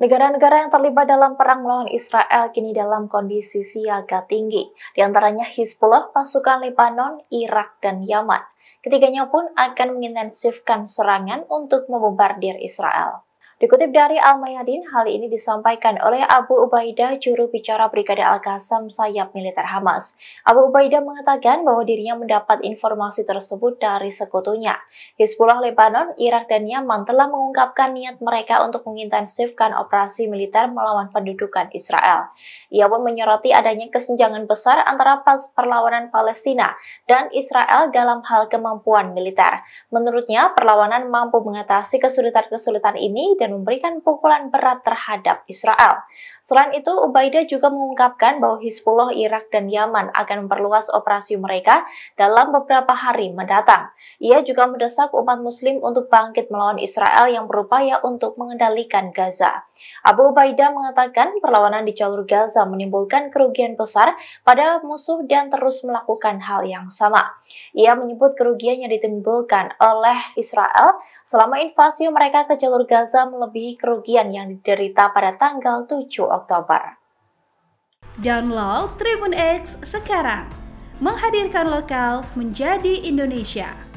Negara-negara yang terlibat dalam perang melawan Israel kini dalam kondisi siaga tinggi, di antaranya Hizbullah, pasukan Lebanon, Irak, dan Yaman. Ketiganya pun akan mengintensifkan serangan untuk membombardir Israel. Dikutip dari Al-Mayadin, hal ini disampaikan oleh Abu Ubaidah, juru bicara Brigade al Qasam sayap militer Hamas. Abu Ubaidah mengatakan bahwa dirinya mendapat informasi tersebut dari sekutunya. Hizbullah Lebanon, Irak, dan Yaman telah mengungkapkan niat mereka untuk mengintensifkan operasi militer melawan pendudukan Israel. Ia pun menyoroti adanya kesenjangan besar antara perlawanan Palestina dan Israel dalam hal kemampuan militer. Menurutnya, perlawanan mampu mengatasi kesulitan-kesulitan ini dan dan memberikan pukulan berat terhadap Israel. Selain itu, Ubaidah juga mengungkapkan bahwa Hizbullah Irak dan Yaman akan memperluas operasi mereka dalam beberapa hari mendatang. Ia juga mendesak umat muslim untuk bangkit melawan Israel yang berupaya untuk mengendalikan Gaza. Abu Ubaidah mengatakan perlawanan di jalur Gaza menimbulkan kerugian besar pada musuh dan terus melakukan hal yang sama. Ia menyebut kerugian yang ditimbulkan oleh Israel selama invasi mereka ke jalur Gaza melebihi kerugian yang diderita pada tanggal 7 Oktober. Download Tribun X sekarang, menghadirkan lokal menjadi Indonesia.